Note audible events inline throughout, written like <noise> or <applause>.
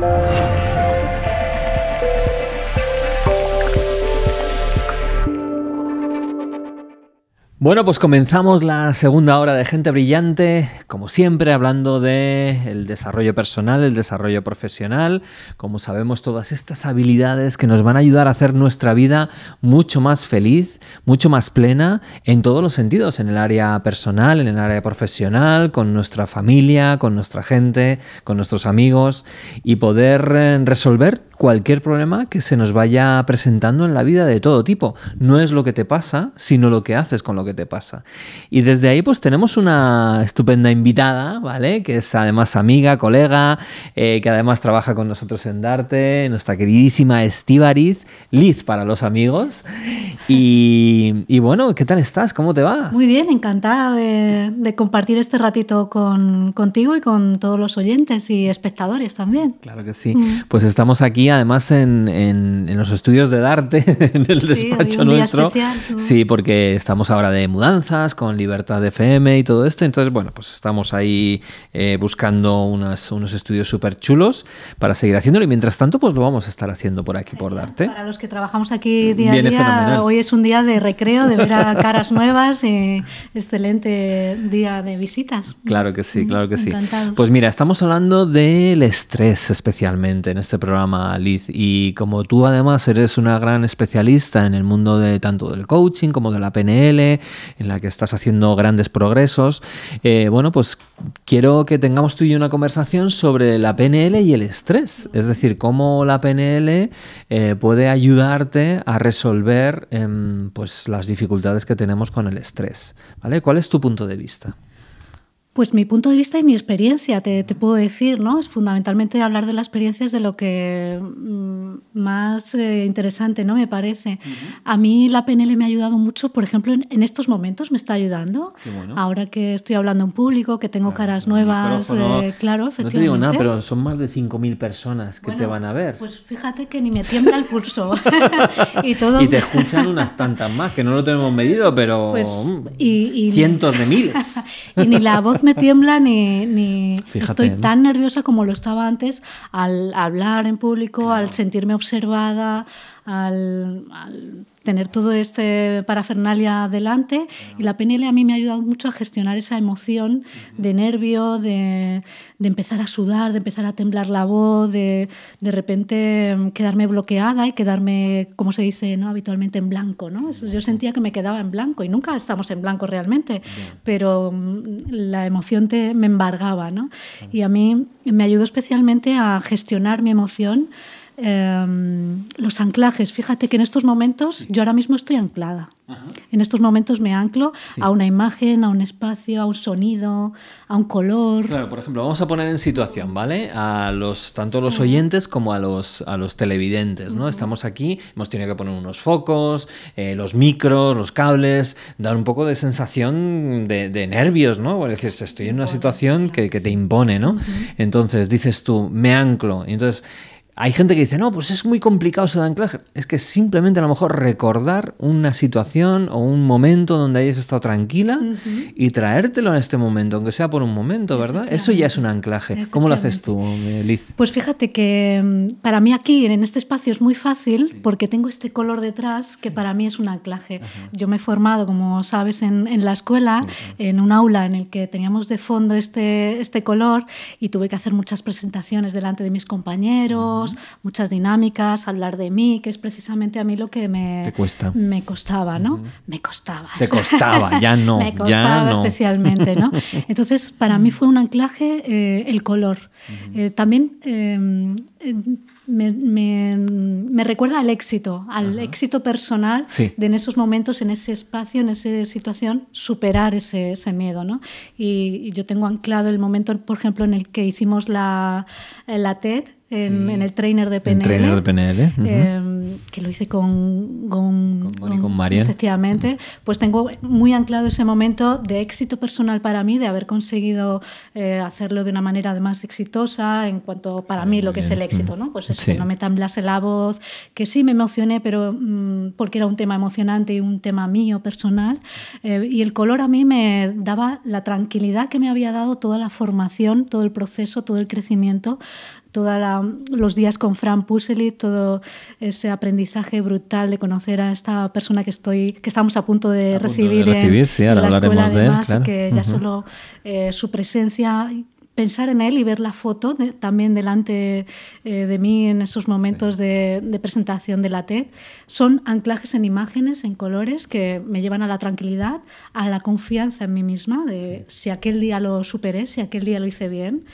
Thank you. Bueno, pues comenzamos la segunda hora de Gente Brillante, como siempre, hablando de desarrollo personal, el desarrollo profesional, como sabemos, todas estas habilidades que nos van a ayudar a hacer nuestra vida mucho más feliz, mucho más plena en todos los sentidos, en el área personal, en el área profesional, con nuestra familia, con nuestra gente, con nuestros amigos y poder eh, resolver cualquier problema que se nos vaya presentando en la vida de todo tipo. No es lo que te pasa, sino lo que haces con lo que que te pasa. Y desde ahí pues tenemos una estupenda invitada, ¿vale? Que es además amiga, colega, eh, que además trabaja con nosotros en Darte, nuestra queridísima Estivariz, Liz para los amigos. Y, bueno, ¿qué tal estás? ¿Cómo te va? Muy bien, encantada de, compartir este ratito con, contigo y con todos los oyentes y espectadores también. Claro que sí. Mm. Pues estamos aquí además en, los estudios de Darte, <laughs> en el despacho nuestro. Sí, porque estamos ahora de de mudanzas, con Libertad FM y todo esto. Entonces, bueno, pues estamos ahí eh, buscando unas, unos estudios súper chulos para seguir haciéndolo. Y mientras tanto, pues lo vamos a estar haciendo por aquí, por darte. Para los que trabajamos aquí día a día, hoy es un día de recreo, de ver a caras nuevas. y excelente día de visitas. Claro que sí, claro que sí. Pues mira, estamos hablando del estrés especialmente en este programa, Liz. Y como tú además eres una gran especialista en el mundo de tanto del coaching como de la PNL, en la que estás haciendo grandes progresos. Eh, bueno, pues quiero que tengamos tú y yo una conversación sobre la PNL y el estrés, es decir, cómo la PNL eh, puede ayudarte a resolver em, pues, las dificultades que tenemos con el estrés. ¿Cuál es tu punto de vista? Pues mi punto de vista y mi experiencia, te, puedo decir, ¿no? Es fundamentalmente hablar de las experiencias de lo que mm, más eh, interesante, ¿no? Me parece. A mí la PNL me ha ayudado mucho, por ejemplo, en, estos momentos me está ayudando. Ahora que estoy hablando en público, que tengo caras nuevas, eh, claro, efectivamente. No te digo nada, pero son más de 5.000 personas que te van a ver. Pues fíjate que ni me tiembla el pulso. <laughs> y, y te escuchan unas tantas más, que no lo tenemos medido, pero pues, mm, y, cientos de miles. <laughs> y ni la voz me tiembla ni, estoy tan nerviosa como lo estaba antes al hablar en público, al sentirme observada, al tener todo este parafernalia delante y la PNL a mí me ha ayudado mucho a gestionar esa emoción de nervio, de, de empezar a sudar, de empezar a temblar la voz, de de repente mm, quedarme bloqueada y quedarme, como se dice ¿no? habitualmente, en blanco. ¿no? Yo sentía que me quedaba en blanco y nunca estamos en blanco realmente, pero mm, la emoción te, me embargaba. ¿no? Y a mí me ayudó especialmente a gestionar mi emoción Em, los anclajes. Fíjate que en estos momentos yo ahora mismo estoy anclada. En estos momentos me anclo a una imagen, a un espacio, a un sonido, a un color. Claro, por ejemplo, vamos a poner en situación, ¿vale? A los tanto los oyentes como a los a los televidentes, ¿no? Estamos aquí, hemos tenido que poner unos focos, eh, los micros, los cables, dar un poco de sensación de, nervios, ¿no? O decir, estoy en una situación que, te impone, ¿no? Entonces dices tú, me anclo. Y entonces hay gente que dice, no, pues es muy complicado ese anclaje. Es que simplemente a lo mejor recordar una situación o un momento donde hayas estado tranquila y traértelo en este momento, aunque sea por un momento, ¿verdad? Eso ya es un anclaje. ¿Cómo lo haces tú, Liz? Pues fíjate que mm, para mí aquí, en este espacio, es muy fácil porque tengo este color detrás que para mí es un anclaje. Yo me he formado, como sabes, en, la escuela, en un aula en el que teníamos de fondo este, este color y tuve que hacer muchas presentaciones delante de mis compañeros muchas dinámicas, hablar de mí, que es precisamente a mí lo que me, me costaba, ¿no? Me costaba. Te costaba, <laughs> ya no. me costaba ya no. especialmente, ¿no? <laughs> Entonces, para mí fue un anclaje eh, el color. Eh, también eh, me, me, recuerda al éxito, al éxito personal de en esos momentos, en ese espacio, en esa situación, superar ese, ese miedo. ¿no? Y, y, yo tengo anclado el momento, por ejemplo, en el que hicimos la, la TED, en, el trainer de PNL. de PNL. Eh, que lo hice con, con, María. Efectivamente. Pues tengo muy anclado ese momento de éxito personal para mí, de haber conseguido eh, hacerlo de una manera además exitosa en cuanto para mí lo que es el éxito, ¿no? Pues eso, no me temblas la voz, que sí me emocioné, pero mm, porque era un tema emocionante y un tema mío personal. Eh, y el color a mí me daba la tranquilidad que me había dado toda la formación, todo el proceso, todo el crecimiento todos los días con Fran Pusseli, todo ese aprendizaje brutal de conocer a esta persona que estoy, que estamos a punto de recibir, de recibir sí, ahora que ya solo eh, su presencia pensar en él y ver la foto también delante eh, de mí en esos momentos de, presentación de la TED. Son anclajes en imágenes, en colores, que me llevan a la tranquilidad, a la confianza en mí misma, de si aquel día lo superé, si aquel día lo hice bien,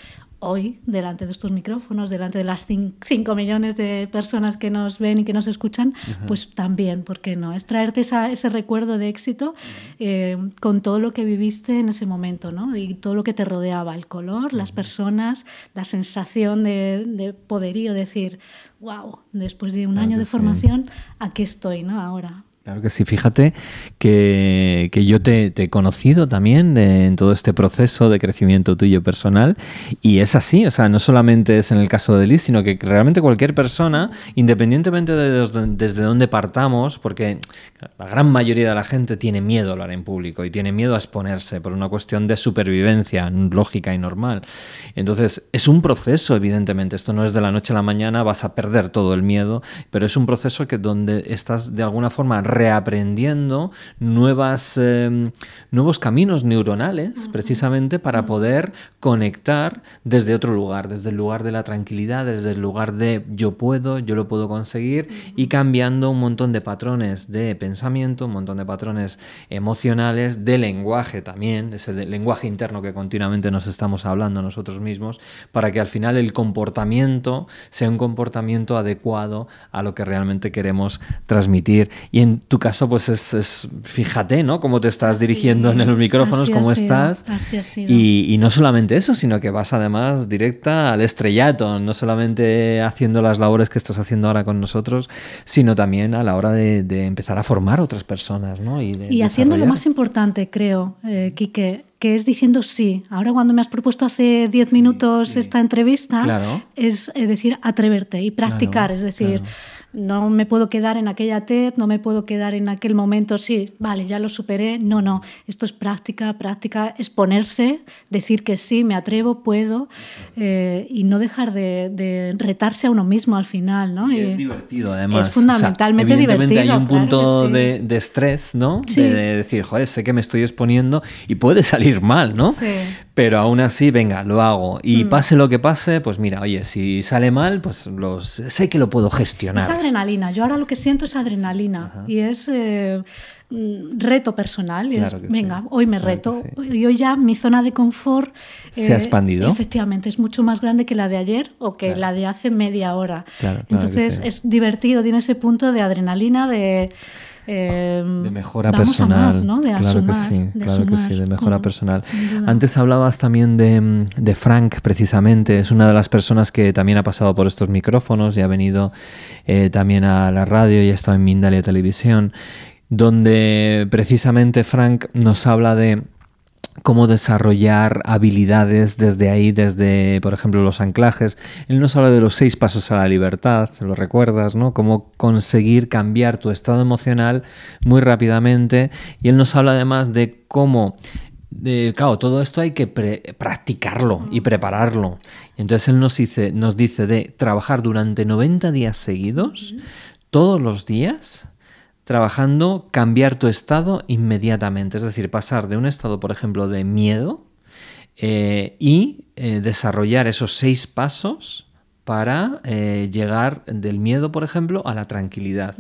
hoy delante de estos micrófonos, delante de las 5 millones de personas que nos ven y que nos escuchan, pues también, ¿por qué no? Es traerte ese recuerdo de éxito eh, con todo lo que viviste en ese momento, ¿no? Y todo lo que te rodeaba, el color, las personas, la sensación de, de poderío, decir, wow, después de un año de formación, aquí estoy, ¿no? Ahora. Claro que sí, fíjate que, yo te, he conocido también en todo este proceso de crecimiento tuyo personal y es así, o sea, no solamente es en el caso de Liz, sino que realmente cualquier persona, independientemente de desde dónde partamos, porque la gran mayoría de la gente tiene miedo a hablar en público y tiene miedo a exponerse por una cuestión de supervivencia lógica y normal. Entonces, es un proceso, evidentemente, esto no es de la noche a la mañana, vas a perder todo el miedo, pero es un proceso que donde estás de alguna forma reaprendiendo nuevas, em, nuevos caminos neuronales precisamente para poder conectar desde otro lugar, desde el lugar de la tranquilidad, desde el lugar de yo puedo, yo lo puedo conseguir y cambiando un montón de patrones de pensamiento, un montón de patrones emocionales, de lenguaje también, ese lenguaje interno que continuamente nos estamos hablando nosotros mismos, para que al final el comportamiento sea un comportamiento adecuado a lo que realmente queremos transmitir y en tu caso, pues es, fíjate, ¿no? Cómo te estás dirigiendo en los micrófonos, cómo estás. Y, no solamente eso, sino que vas además directa al estrellato, no solamente haciendo las labores que estás haciendo ahora con nosotros, sino también a la hora de, empezar a formar otras personas, ¿no? Y, haciendo lo más importante, creo, eh, Quique, que es diciendo sí. Ahora cuando me has propuesto hace 10 minutos esta entrevista, es, decir, atreverte y practicar, es decir... No me puedo quedar en aquella TED, no me puedo quedar en aquel momento, sí, vale, ya lo superé. No, no, esto es práctica, práctica, exponerse, decir que sí, me atrevo, puedo, eh, y no dejar de, retarse a uno mismo al final, ¿no? es divertido, además. Es fundamentalmente divertido evidentemente Hay un punto de, estrés, ¿no? De, decir, joder, sé que me estoy exponiendo y puede salir mal, ¿no? Sí. Pero aún así, venga, lo hago. Y mm. pase lo que pase, pues mira, oye, si sale mal, pues los, sé que lo puedo gestionar. Es adrenalina. Yo ahora lo que siento es adrenalina. Y es eh, mm, reto personal. venga, hoy me reto. Y Yo ya mi zona de confort. Se ha eh, expandido. Efectivamente, es mucho más grande que la de ayer o que la de hace media hora. Entonces es divertido, tiene ese punto de adrenalina, de eh, de mejora personal. claro que sí, claro que sí, de mejora mm, personal. Antes hablabas también de, de, Frank, precisamente, es una de las personas que también ha pasado por estos micrófonos y ha venido eh, también a la radio y ha estado en Mindalia Televisión, donde precisamente Frank nos habla de cómo desarrollar habilidades desde ahí, desde, por ejemplo, los anclajes. Él nos habla de los seis pasos a la libertad, lo recuerdas, ¿no? Cómo conseguir cambiar tu estado emocional muy rápidamente. Y él nos habla además de cómo de, claro, todo esto hay que practicarlo y prepararlo. Entonces él nos dice, nos dice de trabajar durante 90 días seguidos, todos los días, trabajando cambiar tu estado inmediatamente, es decir, pasar de un estado, por ejemplo, de miedo eh, y eh, desarrollar esos seis pasos para eh, llegar del miedo, por ejemplo, a la tranquilidad.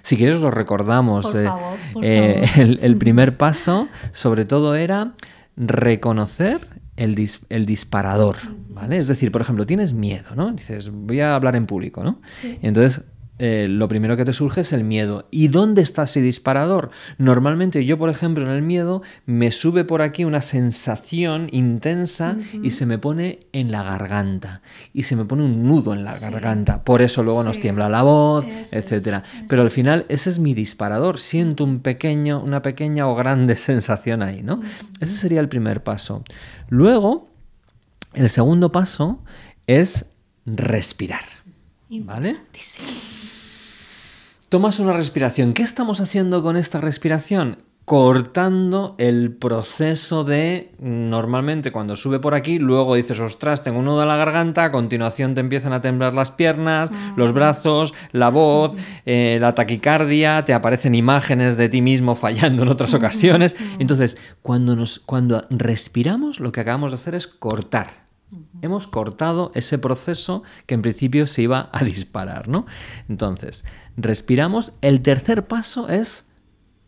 Si quieres, lo recordamos. <laughs> El, primer paso, sobre todo, era reconocer el, disparador, ¿vale? Es decir, por ejemplo, tienes miedo, ¿no? Dices, voy a hablar en público, ¿no? Entonces, eh, lo primero que te surge es el miedo. ¿Y dónde está ese disparador? Normalmente yo, por ejemplo, en el miedo me sube por aquí una sensación intensa y se me pone en la garganta. Y se me pone un nudo en la garganta. Por eso luego nos tiembla la voz, etc. Pero al final ese es mi disparador. Siento un pequeño, una pequeña o grande <laughs> sensación ahí, ¿no? Ese sería el primer paso. Luego, el segundo paso es respirar. ¿Vale? Tomas una respiración. ¿Qué estamos haciendo con esta respiración? Cortando el proceso de, normalmente cuando sube por aquí, luego dices, ostras, tengo un nudo en la garganta, a continuación te empiezan a temblar las piernas, ah. los brazos, la voz, eh, la taquicardia, te aparecen imágenes de ti mismo fallando en otras ocasiones. Entonces, cuando, nos, cuando respiramos, lo que acabamos de hacer es cortar hemos cortado ese proceso que en principio se iba a disparar, ¿no? Entonces, respiramos. El tercer paso es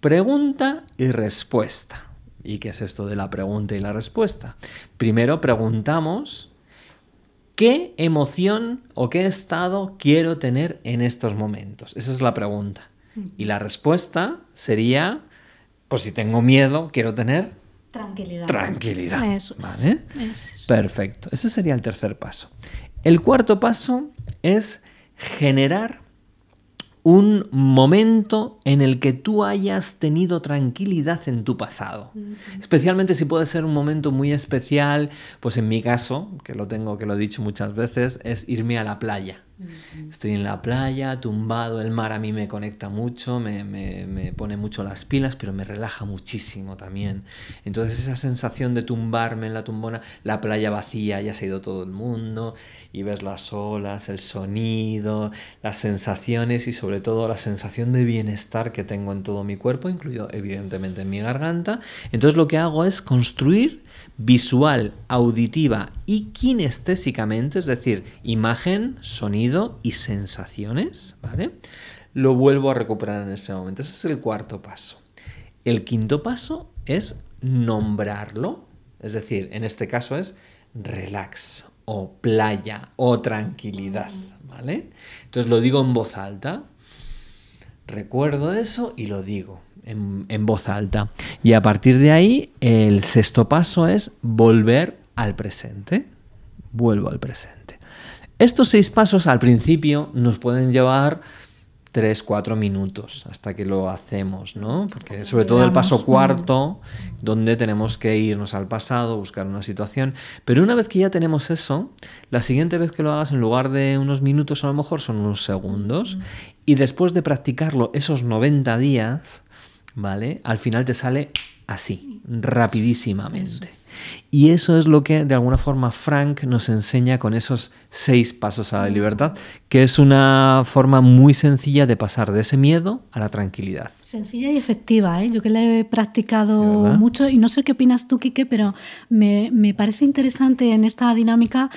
pregunta y respuesta. ¿Y qué es esto de la pregunta y la respuesta? Primero preguntamos ¿qué emoción o qué estado quiero tener en estos momentos? Esa es la pregunta. Mm. Y la respuesta sería, pues si tengo miedo, quiero tener Tranquilidad. Tranquilidad. Perfecto. Ese sería el tercer paso. El cuarto paso es generar un momento en el que tú hayas tenido tranquilidad en tu pasado. Especialmente si puede ser un momento muy especial, pues en mi caso, que lo tengo, que lo he dicho muchas veces, es irme a la playa. Estoy en la playa, tumbado, el mar a mí me conecta mucho, me, pone mucho las pilas, pero me relaja muchísimo también. Entonces esa sensación de tumbarme en la tumbona, la playa vacía, ya se ha ido todo el mundo, y ves las olas, el sonido, las sensaciones y sobre todo la sensación de bienestar que tengo en todo mi cuerpo, incluido evidentemente en mi garganta. Entonces lo que hago es construir visual, auditiva y kinestésicamente, es decir, imagen, sonido y sensaciones, ¿vale? Lo vuelvo a recuperar en ese momento. Ese es el cuarto paso. El quinto paso es nombrarlo, es decir, en este caso es relax o playa o tranquilidad, ¿vale? Entonces lo digo en voz alta. Recuerdo eso y lo digo en, en voz alta. Y a partir de ahí, el sexto paso es volver al presente. Vuelvo al presente. Estos seis pasos al principio nos pueden llevar 3, 4 minutos hasta que lo hacemos, ¿no? Porque sobre todo el paso cuarto, donde tenemos que irnos al pasado, buscar una situación. Pero una vez que ya tenemos eso, la siguiente vez que lo hagas, en lugar de unos minutos, a lo mejor son unos segundos. Y después de practicarlo esos 90 días, ¿vale? Al final te sale así, rapidísimamente. Y eso es lo que de alguna forma Frank nos enseña con esos seis pasos a la mm. libertad, que es una forma muy sencilla de pasar de ese miedo a la tranquilidad. Sencilla y efectiva, ¿eh? yo que la he practicado mucho y no sé qué opinas tú, Quique, pero me, me parece interesante en esta dinámica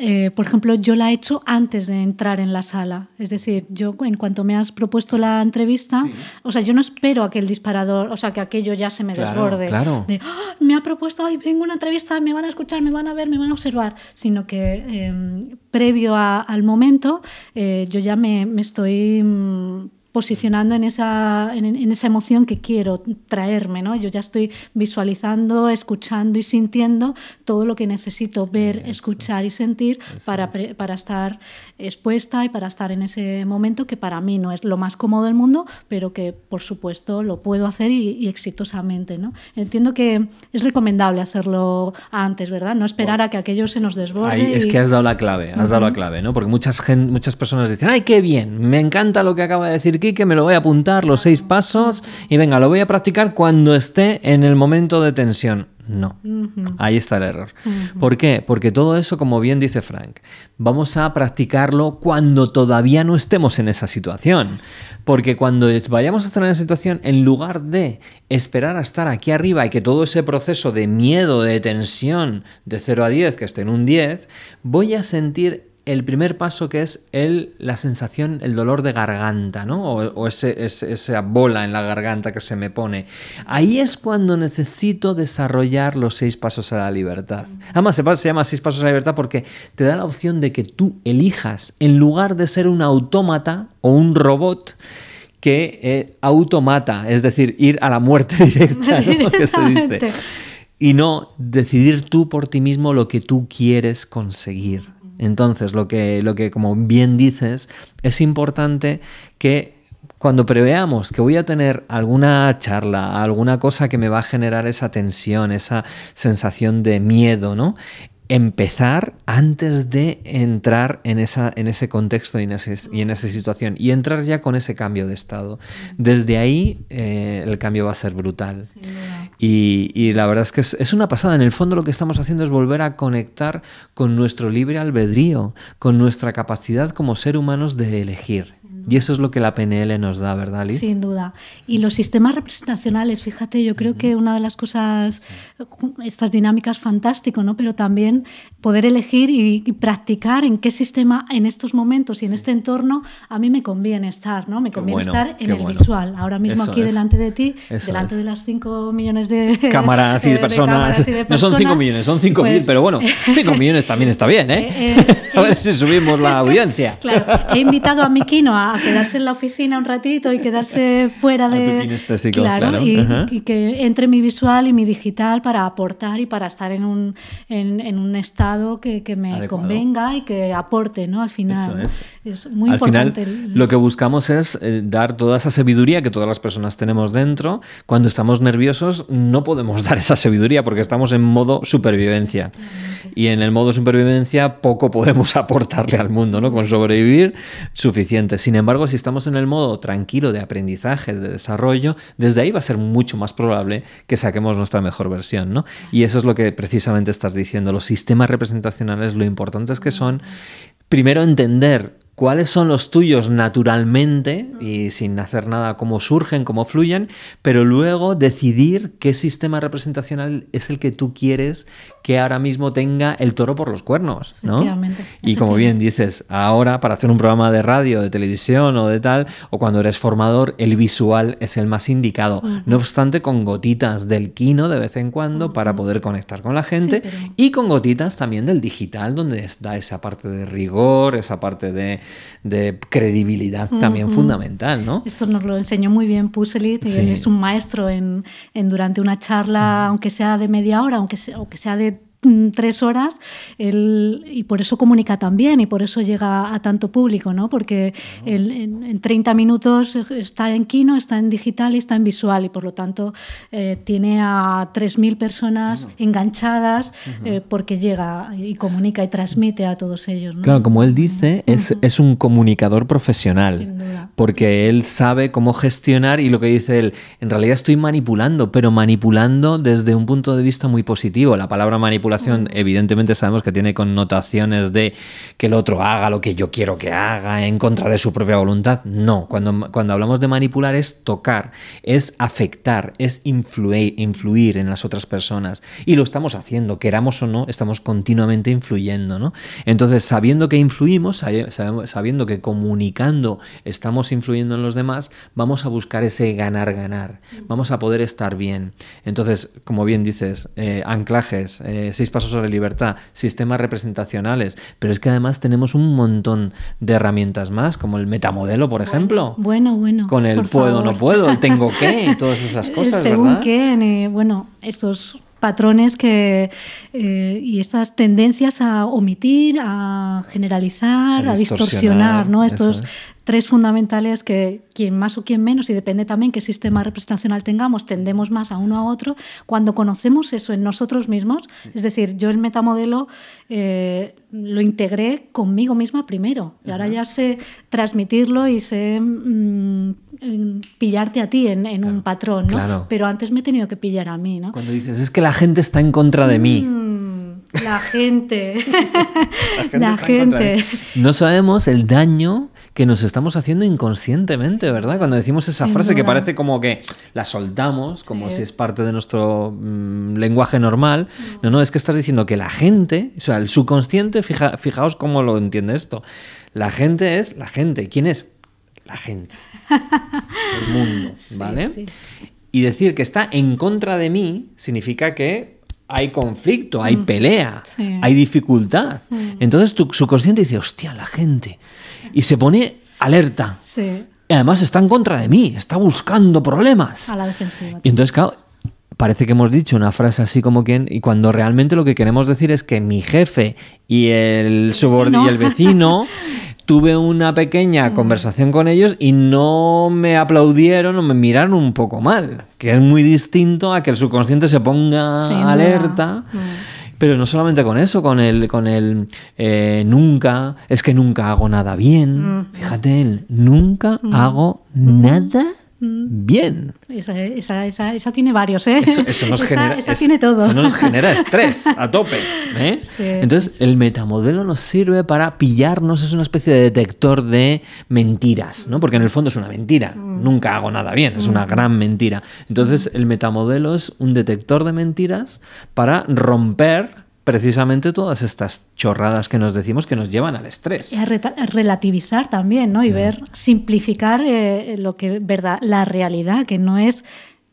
eh, por ejemplo, yo la he hecho antes de entrar en la sala. Es decir, yo en cuanto me has propuesto la entrevista, o sea, yo no espero a que el disparador, o sea, que aquello ya se me desborde. Claro. Ah, me ha propuesto, ay, vengo una entrevista, me van a escuchar, me van a ver, me van a observar. Sino que em, previo al momento, eh, yo ya me, estoy. Mm, posicionando en esa, en, esa emoción que quiero traerme, ¿no? Yo ya estoy visualizando, escuchando y sintiendo todo lo que necesito ver, escuchar y sentir para, para estar expuesta y para estar en ese momento que para mí no es lo más cómodo del mundo, pero que por supuesto lo puedo hacer y, exitosamente, ¿no? Entiendo que es recomendable hacerlo antes, ¿verdad? No esperar a que aquello se nos desborde. es que has dado la clave, has dado la clave, ¿no? Porque muchas, muchas personas dicen, ¡ay, qué bien! Me encanta lo que acaba de decir que me lo voy a apuntar, los seis pasos, y venga, lo voy a practicar cuando esté en el momento de tensión. No, ahí está el error. ¿Por qué? Porque todo eso, como bien dice Frank, vamos a practicarlo cuando todavía no estemos en esa situación. Porque cuando vayamos a estar en esa situación, en lugar de esperar a estar aquí arriba y que todo ese proceso de miedo, de tensión, de 0 a 10, que esté en un 10, voy a sentir el primer paso que es el, la sensación, el dolor de garganta, ¿no? O, ese, esa bola en la garganta que se me pone. Ahí es cuando necesito desarrollar los seis pasos a la libertad. Además, se, llama seis pasos a la libertad porque te da la opción de que tú elijas, en lugar de ser un autómata o un robot, que eh, automata, es decir, ir a la muerte <laughs> directa, Y no decidir tú por ti mismo lo que tú quieres conseguir. Entonces, lo que, lo que como bien dices, es importante que cuando preveamos que voy a tener alguna charla, alguna cosa que me va a generar esa tensión, esa sensación de miedo, ¿no? empezar antes de entrar en, esa, en ese contexto y en, esa situación y entrar ya con ese cambio de estado. Desde ahí eh, el cambio va a ser brutal. y, la verdad es que es, una pasada. En el fondo lo que estamos haciendo es volver a conectar con nuestro libre albedrío, con nuestra capacidad como ser humanos de elegir. Y eso es lo que la PNL nos da, ¿verdad, Liz? Sin duda. Y los sistemas representacionales, fíjate, yo creo que una de las cosas, estas dinámicas fantástico, ¿no? Pero también poder elegir y, practicar en qué sistema en estos momentos y en este entorno a mí me conviene estar, ¿no? Me conviene estar en el visual. Ahora mismo aquí delante de ti, delante de las 5 millones de <laughs> <laughs> cámaras y de, personas. No son 5 millones, son 5 pues mil, pero bueno, 5 millones también está bien, ¿eh? <laughs> eh, eh a ver eh, si subimos la audiencia. he invitado a Miquino a quedarse en la oficina un ratito y quedarse fuera de... claro, Y, que entre mi visual y mi digital para aportar y para estar en un, en, un estado que, que me convenga y que aporte, ¿no? Al final. Eso es. muy Al Final, lo que buscamos es eh, dar toda esa sabiduría que todas las personas tenemos dentro. Cuando estamos nerviosos no podemos <laughs> dar esa sabiduría porque estamos en modo supervivencia. Y en el modo supervivencia poco podemos <laughs> aportarle al mundo, ¿no? Con sobrevivir suficiente. Sin embargo, embargo, si estamos en el modo tranquilo de aprendizaje, de desarrollo, desde ahí va a ser mucho más probable que saquemos nuestra mejor versión, ¿no? Y eso es lo que precisamente estás diciendo. Los sistemas representacionales, lo importantes es que son, primero entender cuáles son los tuyos naturalmente y sin hacer nada, cómo surgen, cómo fluyen, pero luego decidir qué sistema representacional es el que tú quieres que ahora mismo tenga el toro por los cuernos, ¿no? y como bien dices, ahora para hacer un programa de radio, de televisión o de tal, o cuando eres formador, el visual es el más indicado. No obstante, con gotitas del kino de vez en cuando para poder conectar con la gente y con gotitas también del digital, donde está esa parte de rigor, esa parte de de credibilidad también fundamental, ¿no? Esto nos lo enseñó muy bien Puselit, y él es un maestro en, en durante una charla, aunque sea de media hora, aunque aunque sea de Mm, tres horas y por eso comunica tan bien y por eso llega a tanto público, ¿no? porque en, 30 minutos está en kino, está en digital y está en visual y por lo tanto eh, tiene a 3.000 personas enganchadas eh, porque llega y comunica y transmite a todos ellos. Claro, como él dice, es, es un comunicador profesional porque él sabe cómo gestionar y lo que dice él, en realidad estoy manipulando, pero manipulando desde un punto de vista muy positivo. La palabra manipulación evidentemente sabemos que tiene connotaciones de que el otro haga lo que yo quiero que haga en contra de su propia voluntad. No, cuando, cuando hablamos de manipular es tocar, es afectar, es influir, influir en las otras personas. Y lo estamos haciendo, queramos o no, estamos continuamente influyendo. Entonces, sabiendo que influimos, sabiendo que comunicando estamos influyendo en los demás, vamos a buscar ese ganar-ganar. Vamos a poder estar bien. Entonces, como bien dices, eh, anclajes, eh, seis pasos sobre libertad, sistemas representacionales, pero es que además tenemos un montón de herramientas más, como el metamodelo, por ejemplo. Bueno, bueno. Con el puedo, no puedo, el tengo que, y <laughs> todas esas cosas. Según ¿verdad? que, eh, bueno, estos patrones que, eh, y estas tendencias a omitir, a generalizar, a distorsionar, ¿no? Estos, tres fundamentales que quien más o quien menos, y depende también qué sistema representacional tengamos, tendemos más a uno a otro, cuando conocemos eso en nosotros mismos, es decir, yo el metamodelo eh, lo integré conmigo misma primero, y ahora ya sé transmitirlo y sé mm, pillarte a ti en, un patrón, pero antes me he tenido que pillar a mí. ¿no? Cuando dices, es que la gente está en contra de mí. Mm, la gente. <laughs> La gente. No sabemos el daño que nos estamos haciendo inconscientemente, ¿verdad? Cuando decimos esa frase que parece como que la soltamos, como si es parte de nuestro mm, lenguaje normal. Mm. No. no, es que estás diciendo que la gente, o sea, el subconsciente, fijaos cómo lo entiende esto. La gente es la gente. ¿Quién es? La gente. <laughs> el mundo, ¿vale? Y decir que está en contra de mí significa que hay conflicto, hay mm. pelea, hay dificultad. Entonces tu subconsciente dice, hostia, la gente, y se pone alerta. Sí. Y además está en contra de mí, está buscando problemas. A la defensiva. Y entonces, claro, parece que hemos dicho una frase así como quien, y cuando realmente lo que queremos decir es que mi jefe y el, subordinado y el vecino <laughs> tuve una pequeña mm. conversación con ellos y no me aplaudieron o me miraron un poco mal, que es muy distinto a que el subconsciente se ponga alerta. Sí, pero no solamente con eso, con el, con el eh, nunca, es que nunca hago nada bien. Mm. Fíjate, él, nunca mm. hago mm. nada bien. Esa, tiene varios, ¿eh? Eso, nos <laughs> genera, esa tiene todo. Eso nos genera <laughs> estrés a tope. ¿eh? Entonces, el metamodelo nos sirve para pillarnos, es una especie de detector de mentiras, ¿no? Porque en el fondo es una mentira. Mm. Nunca hago nada bien, es una mm. gran mentira. Entonces, mm. el metamodelo es un detector de mentiras para romper precisamente todas estas chorradas que nos decimos que nos llevan al estrés. Y a, relativizar también, ¿no? Y ver, simplificar eh, lo que verdad, la realidad, que no es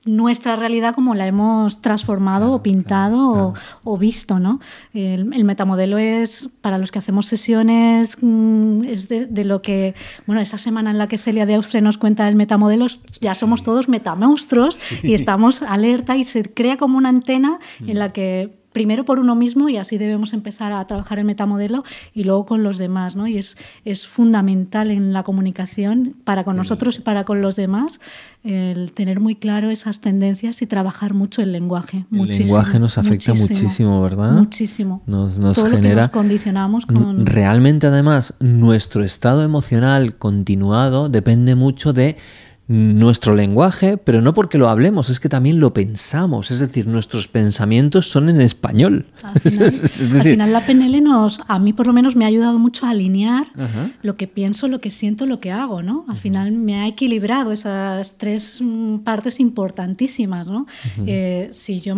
nuestra realidad como la hemos transformado o pintado O, visto. ¿no? El, metamodelo es, para los que hacemos sesiones, mm, es de, lo que, bueno, esa semana en la que Celia de Austria nos cuenta el metamodelo, ya somos todos metamonstruos y estamos alerta y se crea como una antena en la que primero por uno mismo y así debemos empezar a trabajar el metamodelo y luego con los demás, ¿no? Y es, es fundamental en la comunicación para con nosotros y para con los demás el tener muy claro esas tendencias y trabajar mucho el lenguaje. El lenguaje nos afecta muchísimo, ¿verdad? Muchísimo. Nos, nos genera... nos condicionamos con... Realmente además nuestro estado emocional continuado depende mucho de nuestro lenguaje, pero no porque lo hablemos, es que también lo pensamos, es decir, nuestros pensamientos son en español. Al final, <laughs> la PNL nos, a mí por lo menos me ha ayudado mucho a alinear lo que pienso, lo que siento, lo que hago, ¿no? Al final me ha equilibrado esas tres mm, partes importantísimas, eh, si yo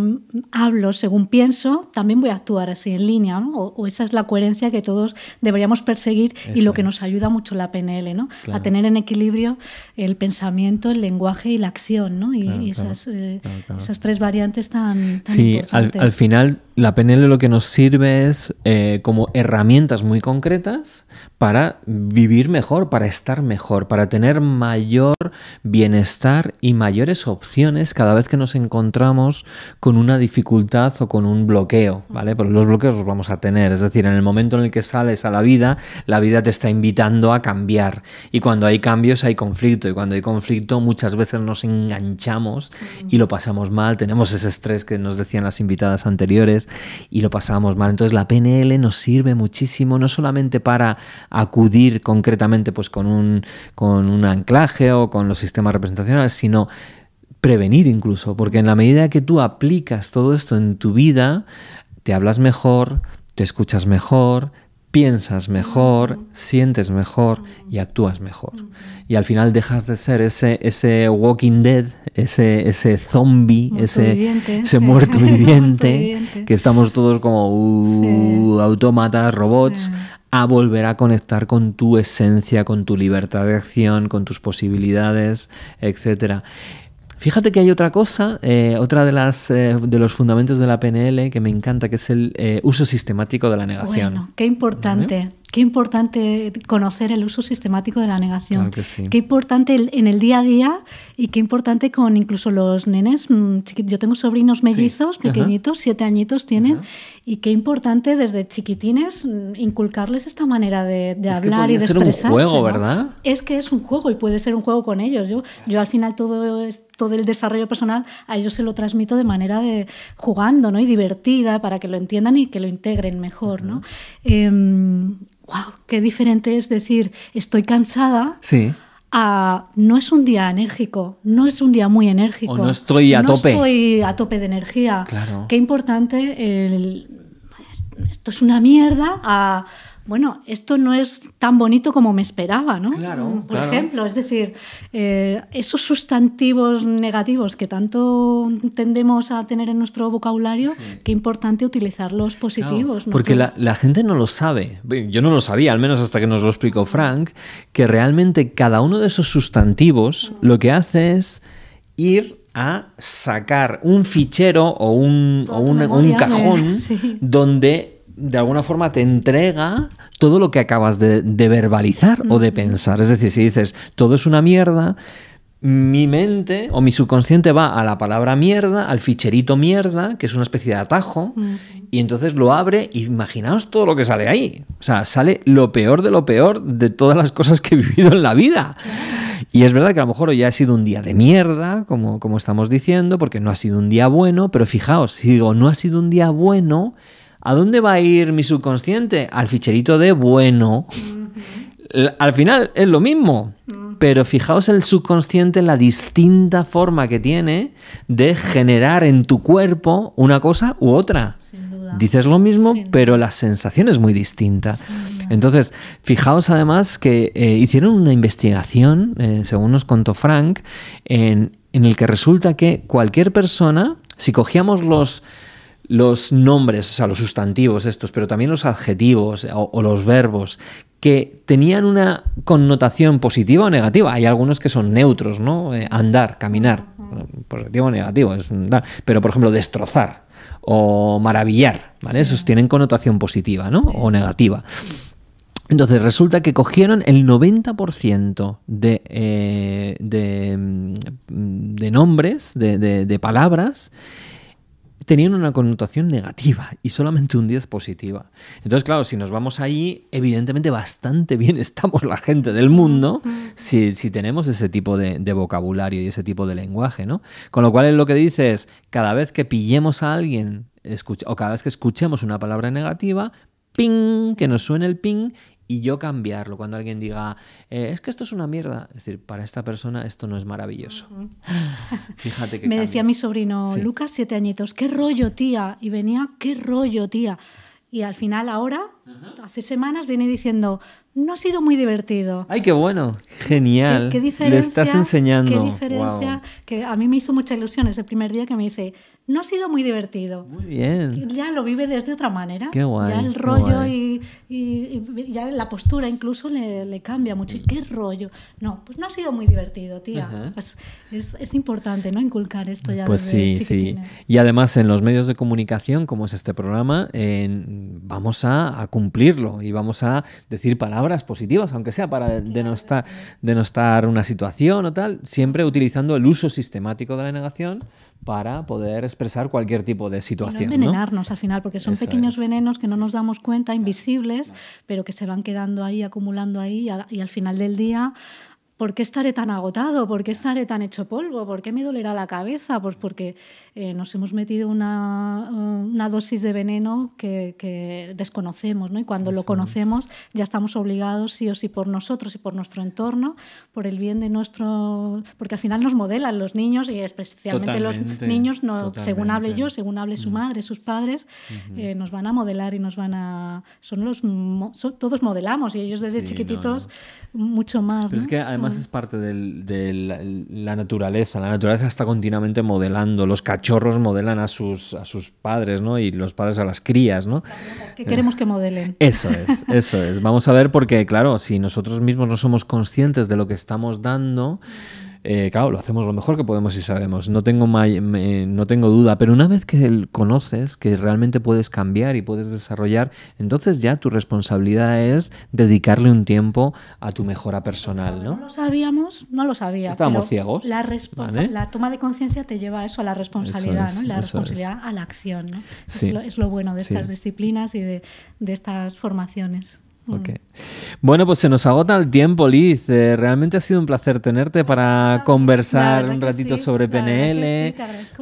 hablo según pienso, también voy a actuar así en línea, ¿no? O, esa es la coherencia que todos deberíamos perseguir y lo que nos ayuda mucho la PNL, ¿no? A tener en equilibrio el pensamiento el lenguaje y la acción, ¿no? Y, eh, esas, tres variantes tan, tan sí, Al, final la PNL lo que nos sirve es eh, como herramientas muy concretas para vivir mejor, para estar mejor, para tener mayor bienestar y mayores opciones cada vez que nos encontramos con una dificultad o con un bloqueo, ¿vale? Pero los bloqueos los vamos a tener, es decir, en el momento en el que sales a la vida, la vida te está invitando a cambiar y cuando hay cambios hay conflicto y cuando hay conflicto muchas veces nos enganchamos y lo pasamos mal, tenemos ese estrés que nos decían las invitadas anteriores y lo pasamos mal. Entonces la PNL nos sirve muchísimo, no solamente para acudir concretamente pues, con, un, con un anclaje o con los sistemas representacionales, sino prevenir incluso, porque en la medida que tú aplicas todo esto en tu vida, te hablas mejor, te escuchas mejor, piensas mejor, sientes mejor y actúas mejor. Y al final dejas de ser ese, ese Walking Dead, ese, ese zombie, ese, muerto, <laughs> viviente, que estamos todos como uh, autómatas, robots, a volver a conectar con tu esencia, con tu libertad de acción, con tus posibilidades, etcétera. Fíjate que hay otra cosa, eh, otra de las eh, de los fundamentos de la PNL que me encanta, que es el eh, uso sistemático de la negación. Bueno, qué importante, qué importante conocer el uso sistemático de la negación. Qué importante en el día a día y qué importante con incluso los nenes. Mm, yo tengo sobrinos mellizos, pequeñitos, siete añitos tienen, y qué importante desde chiquitines mm, inculcarles esta manera de, hablar y de ser expresarse. Es un juego, ¿verdad? Es que es un juego y puede ser un juego con ellos. Yo, yo al final todo es todo el desarrollo personal, a ellos se lo transmito de manera de jugando ¿no? y divertida para que lo entiendan y que lo integren mejor. ¿no? Eh, em, ¡Wow! Qué diferente es decir, estoy cansada. Sí. A, no es un día enérgico, no es un día muy enérgico. O no estoy a no tope. estoy a tope de energía. Claro. Qué importante esto es una mierda a bueno, esto no es tan bonito como me esperaba, ¿no? Claro, Por ejemplo, es decir, eh, esos sustantivos negativos que tanto tendemos a tener en nuestro vocabulario, qué importante utilizar los positivos. porque la, gente no lo sabe, yo no lo sabía, al menos hasta que nos lo explicó Frank, que realmente cada uno de esos sustantivos lo que hace es ir a sacar un fichero o un, cajón <laughs> donde de alguna forma te entrega todo lo que acabas de, verbalizar o de pensar. Es decir, si dices, todo es una mierda, mi mente o mi subconsciente va a la palabra mierda, al ficherito mierda, que es una especie de atajo, y entonces lo abre, imaginaos todo lo que sale ahí. O sea, sale lo peor de lo peor de todas las cosas que he vivido en la vida. Y es verdad que a lo mejor hoy ya ha sido un día de mierda, como, como estamos diciendo, porque no ha sido un día bueno, pero fijaos, si digo no ha sido un día bueno, ¿A dónde va a ir mi subconsciente? Al ficherito de bueno. Al final es lo mismo, pero fijaos el subconsciente, la distinta forma que tiene de generar en tu cuerpo una cosa u otra. Dices lo mismo, pero la sensación es muy distinta. Entonces, fijaos además que eh, hicieron una investigación, eh, según nos contó Frank, en, en el que resulta que cualquier persona, si cogíamos los los nombres, o sea, los sustantivos estos, pero también los adjetivos eh, o, los verbos que tenían una connotación positiva o negativa. Hay algunos que son neutros, ¿no? Eh, andar, caminar, eh, positivo o negativo, es pero por ejemplo, destrozar o maravillar, ¿vale? Esos tienen connotación positiva, ¿no? O negativa. Entonces resulta que cogieron el 90% de, mm, de, nombres, de, de palabras, tenían una connotación negativa y solamente un 10 positiva. Entonces, claro, si nos vamos ahí, evidentemente bastante bien <laughs> estamos la gente del mundo si, tenemos ese tipo de, vocabulario y ese tipo de lenguaje, ¿no? Con lo cual, él lo que dice es, cada vez que pillemos a alguien o cada vez que escuchemos una palabra negativa, ping, que nos suene el ping y yo cambiarlo. Cuando alguien diga, eh, es que esto es una mierda, es decir, para esta persona esto no es maravilloso. <laughs> Fíjate que. Me decía mi sobrino Lucas, siete añitos, qué rollo, tía. Y venía, qué rollo, tía. Y al final, ahora, hace semanas, viene diciendo, no ha sido muy divertido. ¡Ay, qué bueno! Genial. ¿Qué, diferencia, Le estás enseñando. Qué diferencia. Que a mí me hizo mucha ilusión ese primer día que me dice, no ha sido muy divertido. Muy bien. Ya lo vive desde otra manera. Qué guay. Ya el rollo y, ya la postura incluso le, cambia mucho. ¿Qué rollo? No, pues no ha sido muy divertido, tía. es, importante, ¿no? Inculcar esto ya. Pues sí, sí. Y además en los medios de comunicación, como es este programa, vamos a, a cumplirlo y vamos a decir palabras positivas, aunque sea para denostar, una situación o tal, siempre utilizando el uso sistemático de la negación para poder expresar cualquier tipo de situación. Y envenenarnos al final, porque son pequeños venenos que no nos damos cuenta, invisibles, pero que se van quedando ahí, acumulando ahí, y al final del día ¿por qué estaré tan agotado? ¿Por qué estaré tan hecho polvo? ¿Por qué me dolerá la cabeza? Pues porque eh, nos hemos metido una, eh, dosis de veneno que, desconocemos, ¿no? Y cuando lo conocemos ya estamos obligados sí o sí por nosotros y por nuestro entorno, por el bien de nuestro... Porque al final nos modelan los niños y especialmente los niños, según hable yo, según hable su mm. madre, sus padres, eh, nos van a modelar y nos van a... Son los... todos modelamos y ellos desde chiquititos mucho más es parte de la, naturaleza. La naturaleza está continuamente modelando. Los cachorros modelan a sus, a sus padres, ¿no? Y los padres a las crías, ¿no? Es que queremos que modelen. Eso es, eso es. Vamos a ver porque, claro, si nosotros mismos no somos conscientes de lo que estamos dando... Eh, claro, lo hacemos lo mejor que podemos y sabemos. No tengo, no tengo duda, pero una vez que conoces que realmente puedes cambiar y puedes desarrollar, entonces ya tu responsabilidad es dedicarle un tiempo a tu mejora personal, ¿no? No lo sabíamos, no lo sabía. Estábamos ciegos. La, toma de conciencia te lleva a eso, a la responsabilidad, ¿no? la responsabilidad a la acción, ¿no? Es, lo, bueno de estas disciplinas y de estas formaciones. Okay. Mm. Bueno, pues se nos agota el tiempo, Liz. Eh, realmente ha sido un placer tenerte para ah, conversar un ratito sobre PNL,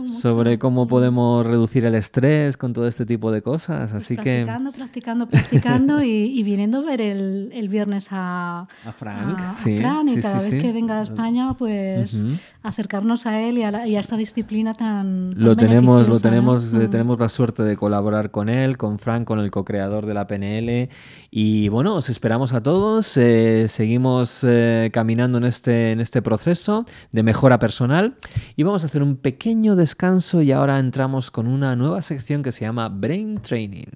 sobre cómo mm. podemos reducir el estrés con todo este tipo de cosas. Pues así practicando, que... practicando, practicando, practicando <laughs> y, y, viniendo a ver el, viernes a, a Frank. y cada vez que venga a España, pues acercarnos a él y a, esta disciplina tan... lo tenemos, lo tenemos, eh, mm. tenemos la suerte de colaborar con él, con Frank, con el co-creador de la PNL y bueno, os esperamos a todos, eh, seguimos eh, caminando en este, en este proceso de mejora personal y vamos a hacer un pequeño descanso y ahora entramos con una nueva sección que se llama Brain Training.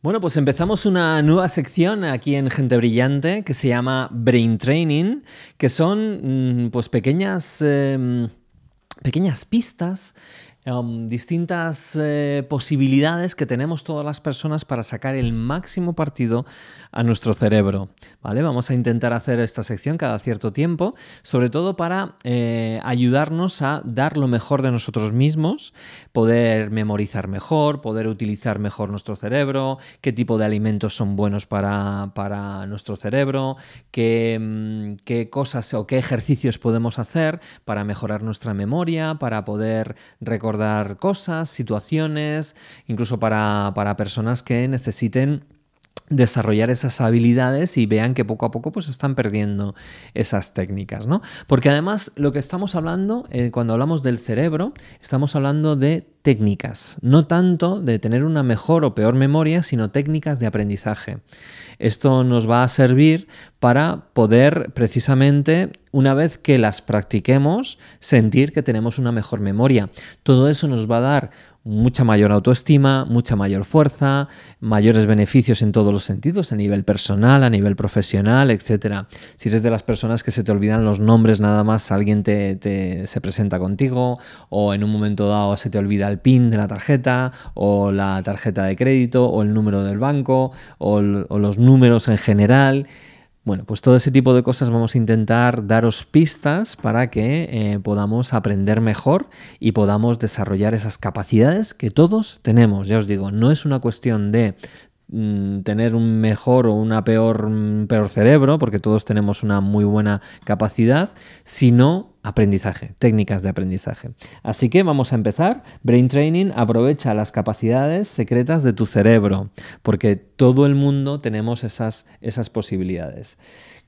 Bueno, pues empezamos una nueva sección aquí en Gente Brillante que se llama Brain Training, que son mm, pues pequeñas... Em, pequeñas pistas Em, distintas eh, posibilidades que tenemos todas las personas para sacar el máximo partido a nuestro cerebro. ¿vale? Vamos a intentar hacer esta sección cada cierto tiempo, sobre todo para eh, ayudarnos a dar lo mejor de nosotros mismos, poder memorizar mejor, poder utilizar mejor nuestro cerebro, qué tipo de alimentos son buenos para, nuestro cerebro, qué, mm, qué cosas o qué ejercicios podemos hacer para mejorar nuestra memoria, para poder recordar cosas, situaciones, incluso para, para personas que necesiten desarrollar esas habilidades y vean que poco a poco pues están perdiendo esas técnicas, ¿no? Porque además lo que estamos hablando eh, cuando hablamos del cerebro, estamos hablando de técnicas, no tanto de tener una mejor o peor memoria, sino técnicas de aprendizaje. Esto nos va a servir para poder precisamente, una vez que las practiquemos, sentir que tenemos una mejor memoria. Todo eso nos va a dar mucha mayor autoestima, mucha mayor fuerza, mayores beneficios en todos los sentidos, a nivel personal, a nivel profesional, etc. Si eres de las personas que se te olvidan los nombres nada más, alguien te, se presenta contigo o en un momento dado se te olvida el PIN de la tarjeta o la tarjeta de crédito o el número del banco o los números en general. Bueno, pues todo ese tipo de cosas vamos a intentar daros pistas para que eh, podamos aprender mejor y podamos desarrollar esas capacidades que todos tenemos. Ya os digo, no es una cuestión de mm, tener un mejor o una peor, un mm, peor cerebro, porque todos tenemos una muy buena capacidad, sino aprendizaje, técnicas de aprendizaje. Así que vamos a empezar. Brain Training aprovecha las capacidades secretas de tu cerebro, porque todo el mundo tenemos esas, esas posibilidades.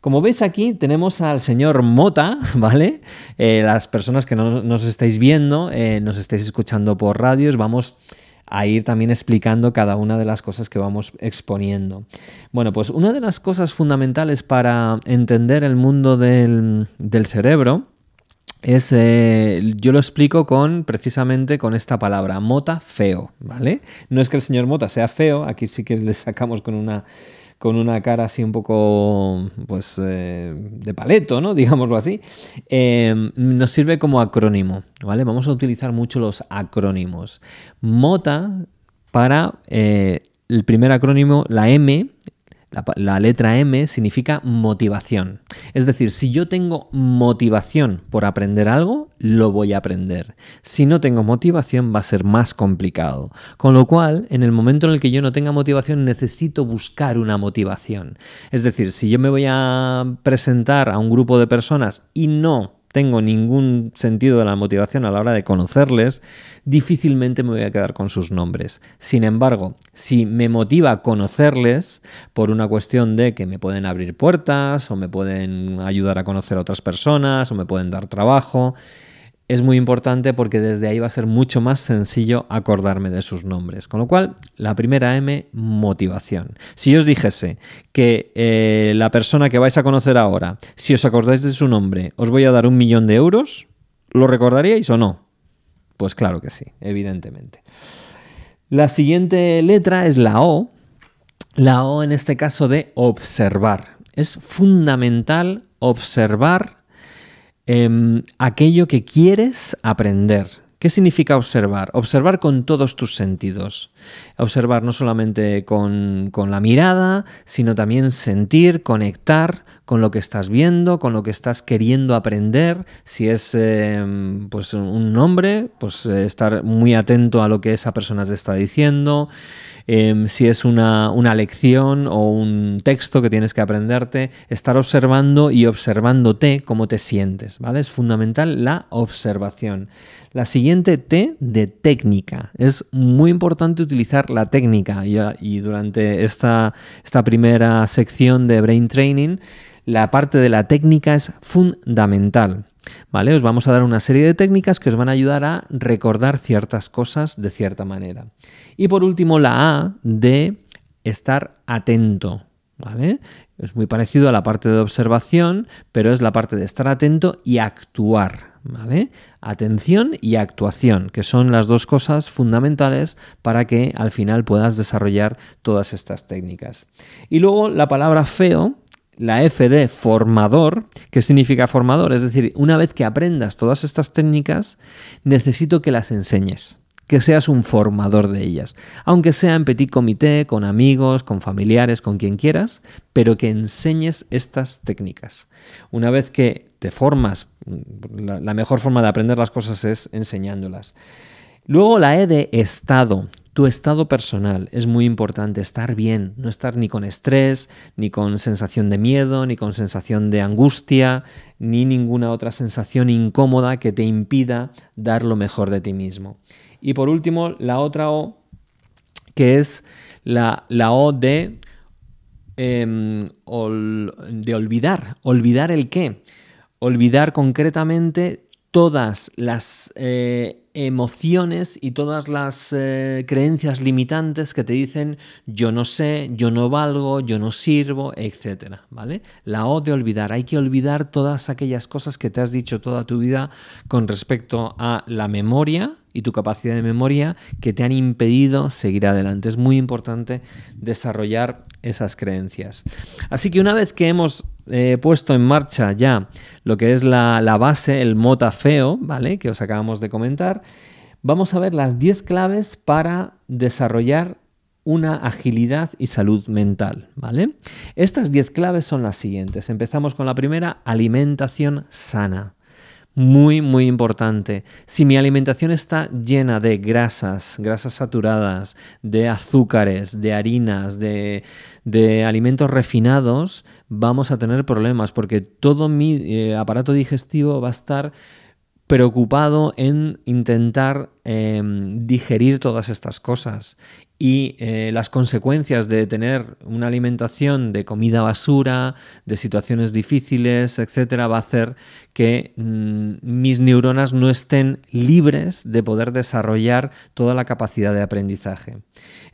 Como veis aquí tenemos al señor Mota, <laughs> ¿vale? Eh, las personas que no nos estáis viendo, eh, nos estáis escuchando por radios, vamos a ir también explicando cada una de las cosas que vamos exponiendo. Bueno, pues una de las cosas fundamentales para entender el mundo del, del cerebro es, eh, yo lo explico con precisamente con esta palabra, mota feo, ¿vale? No es que el señor mota sea feo, aquí sí que le sacamos con una, con una cara así un poco, pues, eh, de paleto, ¿no? <laughs> Digámoslo así. Eh, nos sirve como acrónimo, ¿vale? Vamos a utilizar mucho los acrónimos. Mota para el primer acrónimo, la M, la, letra M significa motivación. Es decir, si yo tengo motivación por aprender algo, lo voy a aprender. Si no tengo motivación, va a ser más complicado. Con lo cual, en el momento en el que yo no tenga motivación, necesito buscar una motivación. Es decir, si yo me voy a presentar a un grupo de personas y no tengo ningún sentido de la motivación a la hora de conocerles, difícilmente me voy a quedar con sus nombres. Sin embargo, si me motiva conocerles por una cuestión de que me pueden abrir puertas o me pueden ayudar a conocer a otras personas o me pueden dar trabajo, es muy importante porque desde ahí va a ser mucho más sencillo acordarme de sus nombres. Con lo cual, la primera M, motivación. Si os dijese que eh, la persona que vais a conocer ahora, si os acordáis de su nombre, os voy a dar un millón de euros, ¿lo recordaríais o no? Pues claro que sí, evidentemente. La siguiente letra es la O. La O en este caso de observar. Es fundamental observar Em, aquello que quieres aprender. ¿Qué significa observar? Observar con todos tus sentidos. Observar no solamente con la mirada, sino también sentir, conectar con lo que estás viendo, con lo que estás queriendo aprender. Si es eh, pues un nombre, pues eh, estar muy atento a lo que esa persona te está diciendo. Em, si es una, lección o un texto que tienes que aprenderte, estar observando y observándote cómo te sientes, ¿vale? Es fundamental la observación. La siguiente T de técnica. Es muy importante utilizar la técnica y, y durante esta, esta primera sección de Brain Training la parte de la técnica es fundamental. ¿Vale? Os vamos a dar una serie de técnicas que os van a ayudar a recordar ciertas cosas de cierta manera. Y por último, la A de estar atento. ¿Vale? Es muy parecido a la parte de observación, pero es la parte de estar atento y actuar. ¿Vale? Atención y actuación, que son las dos cosas fundamentales para que al final puedas desarrollar todas estas técnicas. Y luego la palabra feo, la F de formador. ¿Qué significa formador? Es decir, una vez que aprendas todas estas técnicas, necesito que las enseñes, que seas un formador de ellas. Aunque sea en petit comité, con amigos, con familiares, con quien quieras, pero que enseñes estas técnicas. Una vez que te formas, la, mejor forma de aprender las cosas es enseñándolas. Luego la E de estado. Tu estado personal es muy importante, estar bien, no estar ni con estrés, ni con sensación de miedo, ni con sensación de angustia, ni ninguna otra sensación incómoda que te impida dar lo mejor de ti mismo. Y por último, la otra O, que es la, la O de em, olvidar, olvidar el qué, olvidar concretamente todas las eh, emociones y todas las eh, creencias limitantes que te dicen yo no sé, yo no valgo, yo no sirvo, etcétera, ¿vale? La O de olvidar, hay que olvidar todas aquellas cosas que te has dicho toda tu vida con respecto a la memoria y tu capacidad de memoria que te han impedido seguir adelante. Es muy importante desarrollar esas creencias. Así que una vez que hemos He puesto en marcha ya lo que es la, la base, el feo, ¿vale? Que os acabamos de comentar, vamos a ver las 10 claves para desarrollar una agilidad y salud mental, ¿vale? Estas 10 claves son las siguientes. Empezamos con la primera, alimentación sana muy, muy importante. Si mi alimentación está llena de grasas, grasas saturadas, de azúcares, de harinas, de, alimentos refinados, vamos a tener problemas porque todo mi eh, aparato digestivo va a estar preocupado en intentar em, digerir todas estas cosas y eh, las consecuencias de tener una alimentación de comida basura, de situaciones difíciles, etcétera, va a hacer que mm, mis neuronas no estén libres de poder desarrollar toda la capacidad de aprendizaje.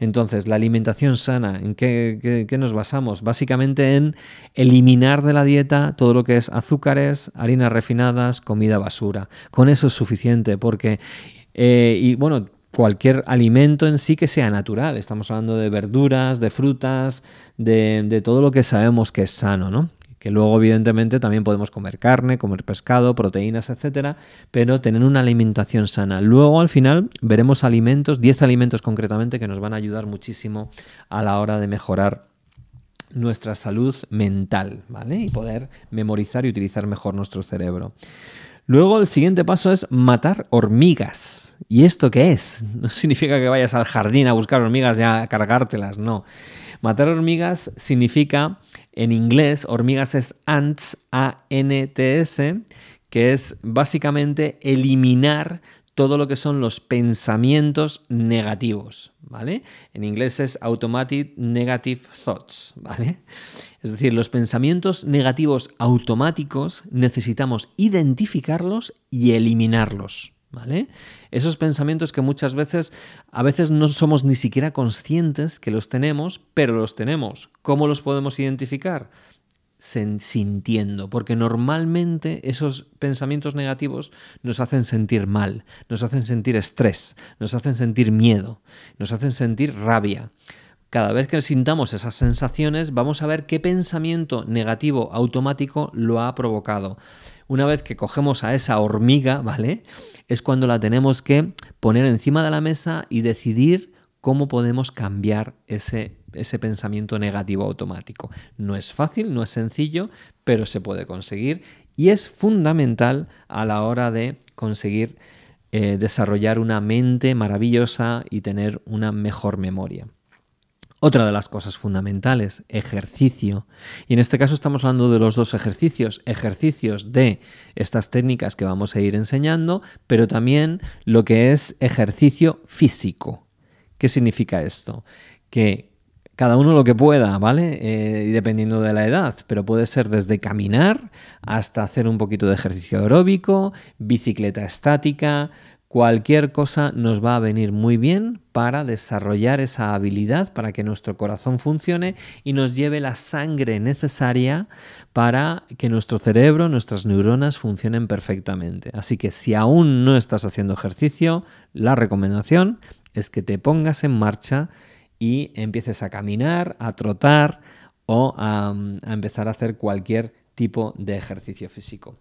Entonces, la alimentación sana, ¿en qué, nos basamos? Básicamente en eliminar de la dieta todo lo que es azúcares, harinas refinadas, comida basura. Con eso es suficiente porque eh, y bueno, cualquier alimento en sí que sea natural. Estamos hablando de verduras, de frutas, de, todo lo que sabemos que es sano, ¿no? que luego evidentemente también podemos comer carne, comer pescado, proteínas, etcétera, pero tener una alimentación sana. Luego al final veremos alimentos, 10 alimentos concretamente que nos van a ayudar muchísimo a la hora de mejorar nuestra salud mental, ¿vale? Y poder memorizar y utilizar mejor nuestro cerebro. Luego el siguiente paso es matar hormigas. ¿Y esto qué es? <laughs> No significa que vayas al jardín a buscar hormigas y a cargártelas, no. Matar hormigas significa, en inglés, hormigas es ants, A-N-T-S, que es básicamente eliminar todo lo que son los pensamientos negativos, ¿vale? En inglés es automatic negative thoughts, ¿vale? Es decir, los pensamientos negativos automáticos necesitamos identificarlos y eliminarlos. ¿Vale? Esos pensamientos que muchas veces, a veces no somos ni siquiera conscientes que los tenemos, pero los tenemos. ¿Cómo los podemos identificar? sintiendo, porque normalmente esos pensamientos negativos nos hacen sentir mal, nos hacen sentir estrés, nos hacen sentir miedo, nos hacen sentir rabia, cada vez que sintamos esas sensaciones, vamos a ver qué pensamiento negativo automático lo ha provocado. Una vez que cogemos a esa hormiga, ¿vale? Es cuando la tenemos que poner encima de la mesa y decidir cómo podemos cambiar ese, pensamiento negativo automático. No es fácil, no es sencillo, pero se puede conseguir y es fundamental a la hora de conseguir eh, desarrollar una mente maravillosa y tener una mejor memoria. Otra de las cosas fundamentales, ejercicio. Y en este caso estamos hablando de los dos ejercicios, ejercicios de estas técnicas que vamos a ir enseñando, pero también lo que es ejercicio físico. ¿Qué significa esto? Que cada uno lo que pueda, ¿vale? Eh, dependiendo de la edad, pero puede ser desde caminar hasta hacer un poquito de ejercicio aeróbico, bicicleta estática, Cualquier cosa nos va a venir muy bien para desarrollar esa habilidad, para que nuestro corazón funcione y nos lleve la sangre necesaria para que nuestro cerebro, nuestras neuronas funcionen perfectamente. Así que si aún no estás haciendo ejercicio, la recomendación es que te pongas en marcha y empieces a caminar, a trotar o a, mm, empezar a hacer cualquier tipo de ejercicio físico.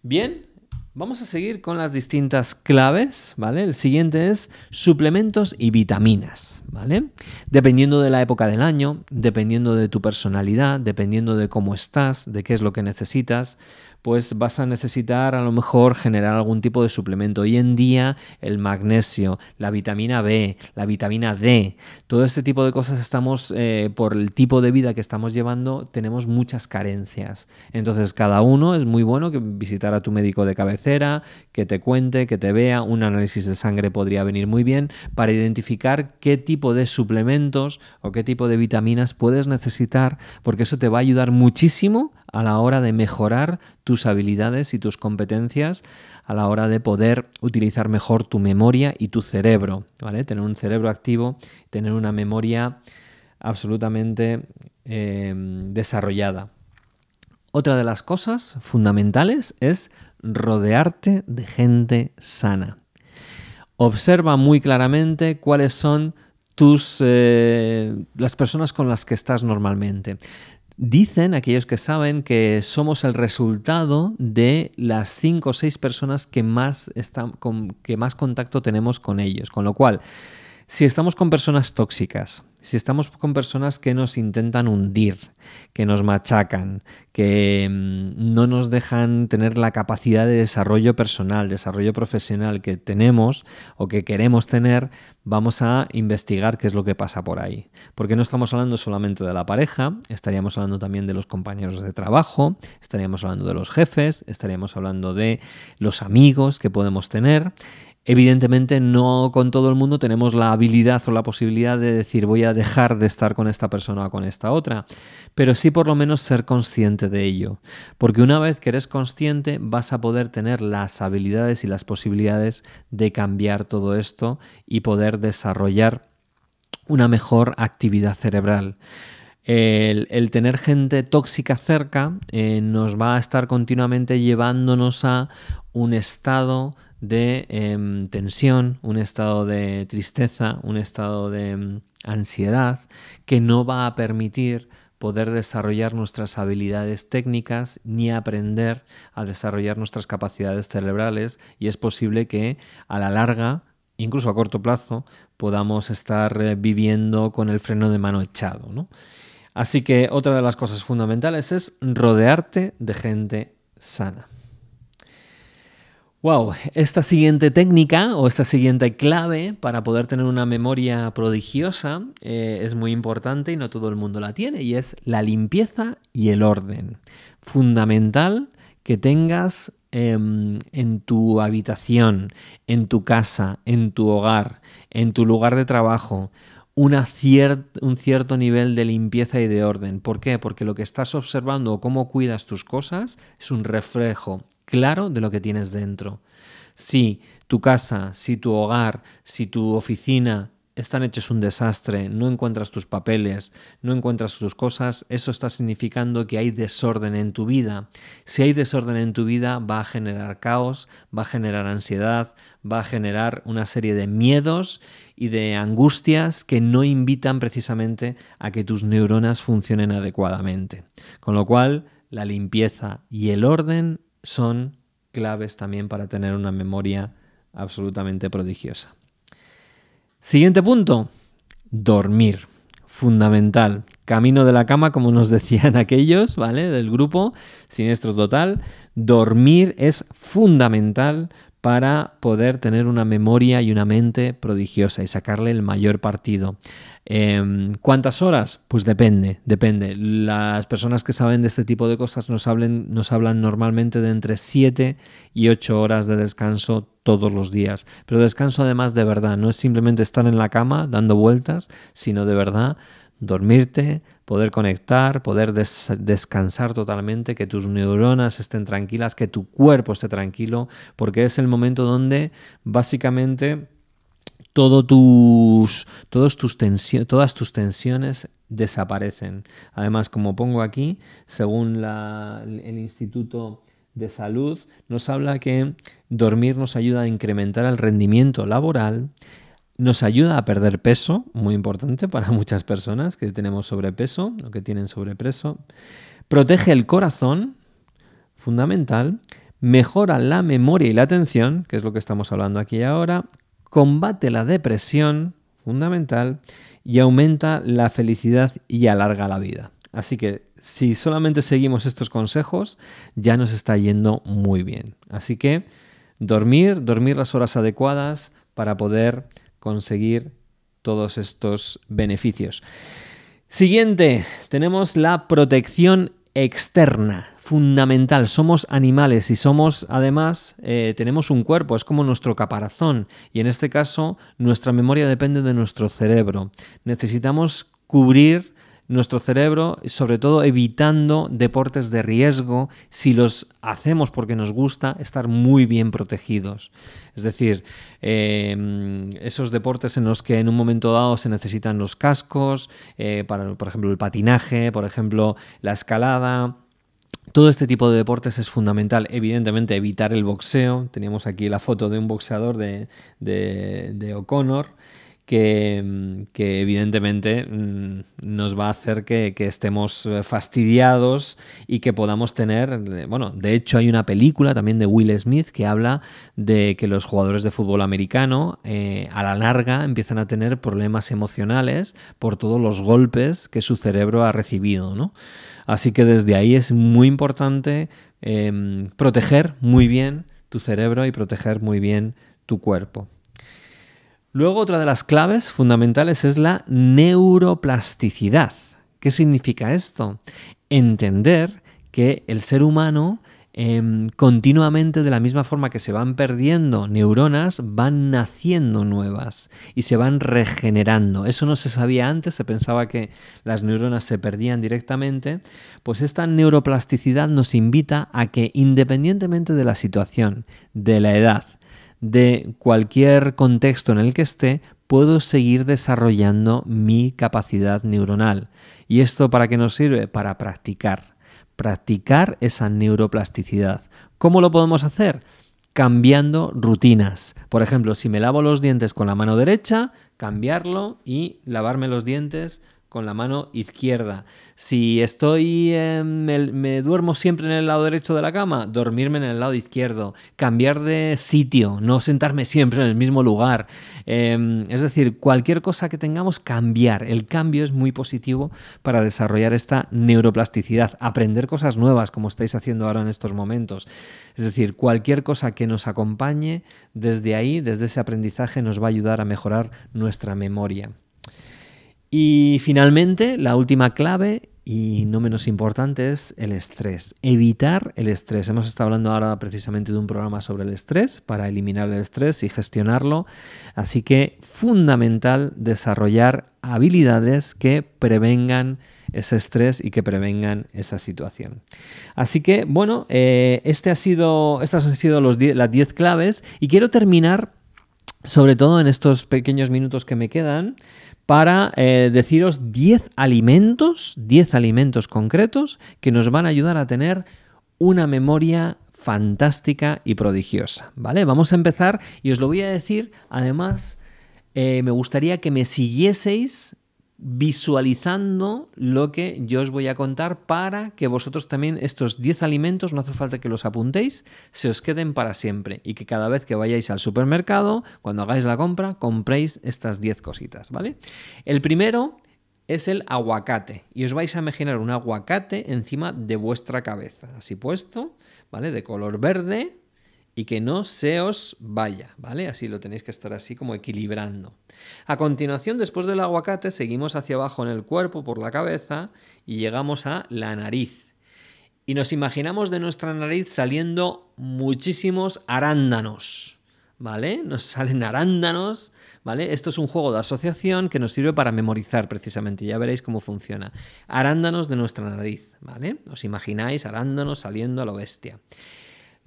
Bien, Vamos a seguir con las distintas claves, ¿vale? El siguiente es suplementos y vitaminas, ¿vale? Dependiendo de la época del año, dependiendo de tu personalidad, dependiendo de cómo estás, de qué es lo que necesitas, pues vas a necesitar a lo mejor generar algún tipo de suplemento. Hoy en día el magnesio, la vitamina B, la vitamina D, todo este tipo de cosas estamos, eh, por el tipo de vida que estamos llevando, tenemos muchas carencias. Entonces cada uno es muy bueno que visitar a tu médico de cabeza cera, que te cuente, que te vea. Un análisis de sangre podría venir muy bien para identificar qué tipo de suplementos o qué tipo de vitaminas puedes necesitar, porque eso te va a ayudar muchísimo a la hora de mejorar tus habilidades y tus competencias, a la hora de poder utilizar mejor tu memoria y tu cerebro, ¿vale? Tener un cerebro activo, tener una memoria absolutamente eh, desarrollada. Otra de las cosas fundamentales es rodearte de gente sana. Observa muy claramente cuáles son tus, eh, las personas con las que estás normalmente. Dicen aquellos que saben que somos el resultado de las cinco o seis personas que más, que más contacto tenemos con ellos. Con lo cual, si estamos con personas tóxicas, si estamos con personas que nos intentan hundir, que nos machacan, que mm, no nos dejan tener la capacidad de desarrollo personal, desarrollo profesional que tenemos o que queremos tener, vamos a investigar qué es lo que pasa por ahí. Porque no estamos hablando solamente de la pareja, estaríamos hablando también de los compañeros de trabajo, estaríamos hablando de los jefes, estaríamos hablando de los amigos que podemos tener. Evidentemente no con todo el mundo tenemos la habilidad o la posibilidad de decir voy a dejar de estar con esta persona o con esta otra, pero sí por lo menos ser consciente de ello, porque una vez que eres consciente vas a poder tener las habilidades y las posibilidades de cambiar todo esto y poder desarrollar una mejor actividad cerebral. El, tener gente tóxica cerca eh, nos va a estar continuamente llevándonos a un estado de em, tensión, un estado de tristeza, un estado de em, ansiedad que no va a permitir poder desarrollar nuestras habilidades técnicas ni aprender a desarrollar nuestras capacidades cerebrales y es posible que a la larga, incluso a corto plazo, podamos estar eh, viviendo con el freno de mano echado. Así que otra de las cosas fundamentales es rodearte de gente sana. Wow, esta siguiente técnica o esta siguiente clave para poder tener una memoria prodigiosa eh, es muy importante y no todo el mundo la tiene, y es la limpieza y el orden. Fundamental que tengas em, en tu habitación, en tu casa, en tu hogar, en tu lugar de trabajo, un cierto nivel de limpieza y de orden. ¿Por qué? Porque lo que estás observando o cómo cuidas tus cosas es un reflejo claro de lo que tienes dentro. Si tu casa, si tu hogar, si tu oficina están hechos un desastre, no encuentras tus papeles, no encuentras tus cosas, eso está significando que hay desorden en tu vida. Si hay desorden en tu vida va a generar caos, va a generar ansiedad, va a generar una serie de miedos y de angustias que no invitan precisamente a que tus neuronas funcionen adecuadamente. Con lo cual, la limpieza y el orden son claves también para tener una memoria absolutamente prodigiosa. Siguiente punto, dormir. Fundamental. Camino de la cama, como nos <laughs> decían aquellos, ¿vale? Del grupo Siniestro Total. Dormir es fundamental para poder tener una memoria y una mente prodigiosa y sacarle el mayor partido. Em, ¿Cuántas horas? Pues depende, depende. Las personas que saben de este tipo de cosas nos, nos hablan normalmente de entre 7 y 8 horas de descanso todos los días. Pero descanso además de verdad, no es simplemente estar en la cama dando vueltas, sino de verdad dormirte, poder conectar, poder descansar totalmente, que tus neuronas estén tranquilas, que tu cuerpo esté tranquilo, porque es el momento donde básicamente tus, todos tus todas tus tensiones desaparecen. Además, como pongo aquí, según el Instituto de Salud, nos habla que dormir nos ayuda a incrementar el rendimiento laboral, nos ayuda a perder peso, muy importante para <laughs> muchas personas que tenemos sobrepeso o que tienen sobrepeso, protege el corazón, fundamental, mejora la memoria y la atención, que es lo que estamos hablando aquí ahora, combate la depresión, fundamental, y aumenta la felicidad y alarga la vida. Así que si solamente seguimos estos consejos, ya nos está yendo muy bien. Así que dormir, dormir las horas adecuadas para poder conseguir todos estos beneficios. Siguiente, tenemos la protección externa, fundamental. Somos animales y somos, además, eh, tenemos un cuerpo, es como nuestro caparazón. Y en este caso, nuestra memoria depende de nuestro cerebro. Necesitamos cubrir nuestro cerebro, sobre todo evitando deportes de riesgo, si los hacemos porque nos gusta, estar muy bien protegidos. Es decir, em, esos deportes en los que en un momento dado se necesitan los cascos, eh, para, por ejemplo, el patinaje, por ejemplo, la escalada. Todo este tipo de deportes es fundamental. Evidentemente, evitar el boxeo. Teníamos aquí la foto de un boxeador de, de O'Connor que, evidentemente mm, nos va a hacer que, estemos eh, fastidiados y que podamos tener, eh, bueno, de hecho hay una película también de Will Smith que habla de que los jugadores de fútbol americano eh, a la larga empiezan a tener problemas emocionales por todos los golpes que su cerebro ha recibido, Así que desde ahí es muy importante em, proteger muy bien tu cerebro y proteger muy bien tu cuerpo. Luego otra de las claves fundamentales es la neuroplasticidad. ¿Qué significa esto? Entender que el ser humano em, continuamente de la misma forma que se van perdiendo neuronas, van naciendo nuevas y se van regenerando. Eso no se sabía antes, se pensaba que las neuronas se perdían directamente. Pues esta neuroplasticidad nos invita a que independientemente de la situación, de la edad, de cualquier contexto en el que esté, puedo seguir desarrollando mi capacidad neuronal. ¿Y esto para qué nos sirve? Para practicar. Practicar esa neuroplasticidad. ¿Cómo lo podemos hacer? Cambiando rutinas. Por ejemplo, si me lavo los dientes con la mano derecha, cambiarlo y lavarme los dientes con la mano izquierda. Si estoy, me, duermo siempre en el lado derecho de la cama, dormirme en el lado izquierdo, cambiar de sitio, no sentarme siempre en el mismo lugar. Em, es decir, cualquier cosa que tengamos, cambiar. El cambio es muy positivo para desarrollar esta neuroplasticidad, aprender cosas nuevas como estáis haciendo ahora en estos momentos. Es decir, cualquier cosa que nos acompañe desde ahí, desde ese aprendizaje, nos va a ayudar a mejorar nuestra memoria. Y finalmente, la última clave y no menos importante es el estrés. Evitar el estrés. Hemos estado hablando ahora precisamente de un programa sobre el estrés para eliminar el estrés y gestionarlo. Así que fundamental desarrollar habilidades que prevengan ese estrés y que prevengan esa situación. Así que, bueno, eh, este ha sido, estas han sido las 10 claves y quiero terminar, sobre todo en estos pequeños minutos que me quedan, para eh, deciros 10 alimentos, 10 alimentos concretos que nos van a ayudar a tener una memoria fantástica y prodigiosa, ¿vale? Vamos a empezar y os lo voy a decir, además, eh, me gustaría que me siguieseis visualizando lo que yo os voy a contar para que vosotros también estos 10 alimentos, no hace falta que los apuntéis, se os queden para siempre y que cada vez que vayáis al supermercado, cuando hagáis la compra, compréis estas 10 cositas, ¿vale? El primero es el aguacate y os vais a imaginar un aguacate encima de vuestra cabeza, así puesto, ¿vale? De color verde y que no se os vaya, ¿vale? Así lo tenéis que estar así como equilibrando. A continuación, después del aguacate, seguimos hacia abajo en el cuerpo por la cabeza y llegamos a la nariz. Y nos imaginamos de nuestra nariz saliendo muchísimos arándanos. ¿Vale? Nos salen arándanos, ¿vale? Esto es un juego de asociación que nos sirve para memorizar precisamente, ya veréis cómo funciona. Arándanos de nuestra nariz, ¿vale? Os imagináis arándanos saliendo a la bestia.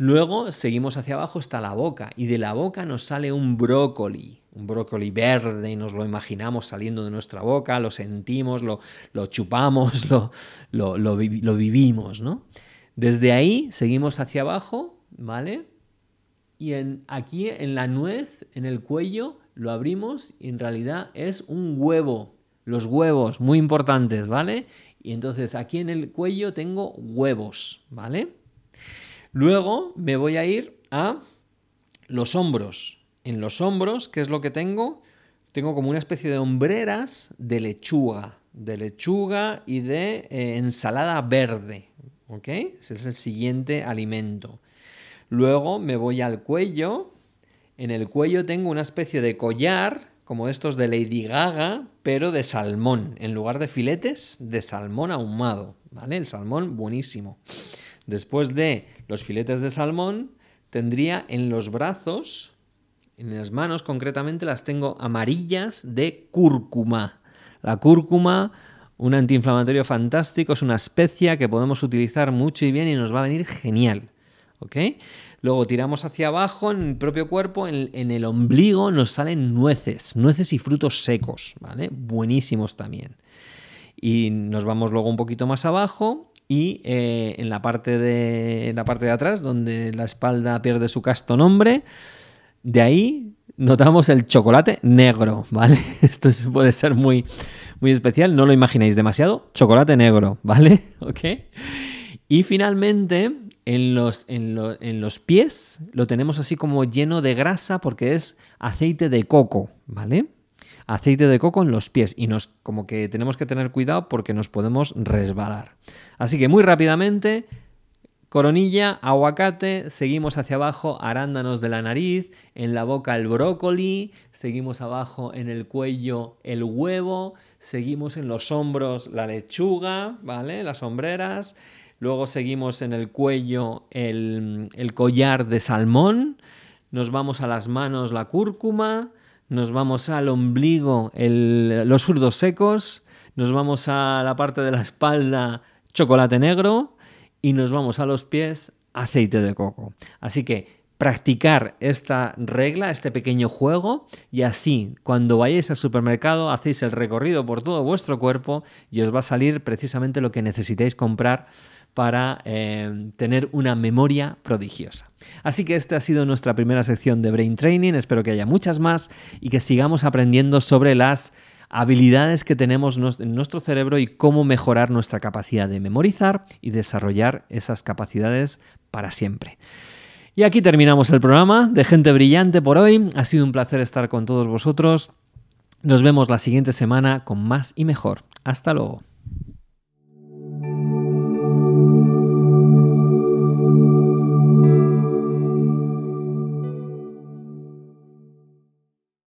Luego seguimos hacia abajo hasta la boca y de la boca nos sale un brócoli, un brócoli verde y nos lo imaginamos saliendo de nuestra boca, lo sentimos, lo, chupamos, <laughs> lo, lo, vivimos, ¿no? Desde ahí seguimos hacia abajo, ¿vale? Y en, aquí en la nuez, en el cuello, lo abrimos y en realidad es un huevo. Los huevos, muy importantes, ¿vale? Y entonces aquí en el cuello tengo huevos, ¿vale? Luego me voy a ir a los hombros. En los hombros, ¿qué es lo que tengo? Tengo como una especie de hombreras de lechuga, de lechuga y de eh, ensalada verde. ¿Ok? Ese es el siguiente alimento. Luego me voy al cuello. En el cuello tengo una especie de collar, como estos de Lady Gaga, pero de salmón. En lugar de filetes, de salmón ahumado. ¿Vale? El salmón buenísimo. Después de los filetes de salmón, tendría en los brazos, en las manos concretamente, las tengo amarillas de cúrcuma. La cúrcuma, un antiinflamatorio fantástico, es una especia que podemos utilizar mucho y bien y nos va a venir genial. ¿Ok? Luego tiramos hacia abajo en el propio cuerpo, en, en el ombligo nos salen nueces, nueces y frutos secos, ¿vale? Buenísimos también. Y nos vamos luego un poquito más abajo y eh, en, la parte de, la parte de atrás, donde la espalda pierde su casto nombre, de ahí notamos el chocolate negro, <laughs> ¿vale? Esto puede ser muy, muy especial, no lo imagináis demasiado, chocolate negro, <laughs> ¿vale? ¿Ok? Y finalmente, en los, en los pies lo tenemos así como lleno de grasa porque es aceite de coco, ¿vale? aceite de coco en los pies y nos como que tenemos que tener cuidado porque nos podemos resbalar. Así que muy rápidamente, coronilla, aguacate, seguimos hacia abajo, arándanos de la nariz, en la boca el brócoli, seguimos abajo en el cuello el huevo, seguimos en los hombros la lechuga, ¿vale? Las sombreras. Luego seguimos en el cuello el, el collar de salmón, nos vamos a las manos la cúrcuma, nos vamos al ombligo, los frutos secos, nos vamos a la parte de la espalda, chocolate negro, y nos vamos a los pies, aceite de coco. Así que practicar esta regla, este pequeño juego, y así cuando vayáis al supermercado hacéis el recorrido por todo vuestro cuerpo y os va a salir precisamente lo que necesitáis comprar para eh, tener una memoria prodigiosa. Así que esta ha sido nuestra primera sección de Brain Training, espero que haya muchas más y que sigamos aprendiendo sobre las habilidades que tenemos en nuestro cerebro y cómo mejorar nuestra capacidad de memorizar y desarrollar esas capacidades para siempre. Y aquí terminamos el programa de Gente Brillante por hoy. Ha sido un placer estar con todos vosotros. Nos vemos la siguiente semana con más y mejor. Hasta luego.